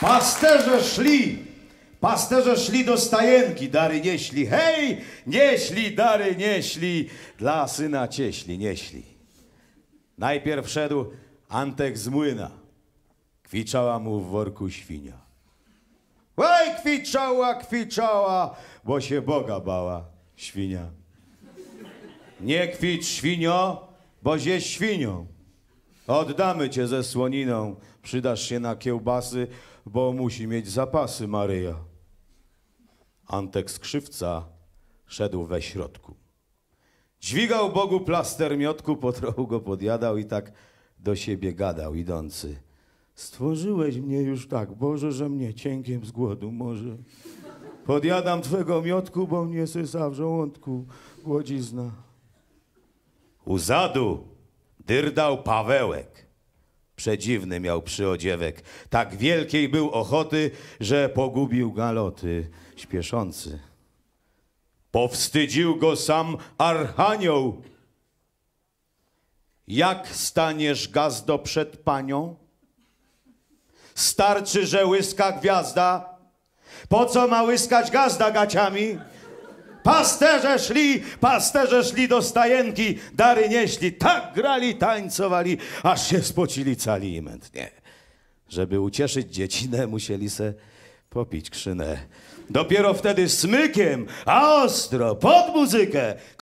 Pasterze szli, pasterze szli do stajenki, dary nieśli, hej, nieśli, dary nieśli, dla syna cieśli, nieśli. Najpierw wszedł Antek z młyna, kwiczała mu w worku świnia. Oj, kwiczała, kwiczała, bo się Boga bała, świnia. Nie kwicz, świnio, bo jest świnią. Oddamy cię ze słoniną, przydasz się na kiełbasy, bo musi mieć zapasy Maryja. Antek skrzywca szedł we środku. Dźwigał Bogu plaster miotku, po trochu go podjadał i tak do siebie gadał idący. Stworzyłeś mnie już tak, Boże, że mnie cienkiem z głodu może. Podjadam twego miotku, bo mnie sysa w żołądku, głodzizna. Uzadu! dyrdał Pawełek. Przedziwny miał przyodziewek. Tak wielkiej był ochoty, że pogubił galoty śpieszący. Powstydził go sam Archanioł. Jak staniesz gazdo przed panią? Starczy, że łyska gwiazda. Po co ma łyskać gazda gaciami? Pasterze szli, pasterze szli do stajenki, dary nieśli. Tak grali, tańcowali, aż się spocili cali i mętnie. Żeby ucieszyć dziecinę, musieli se popić krzynę. Dopiero wtedy smykiem, a ostro, pod muzykę,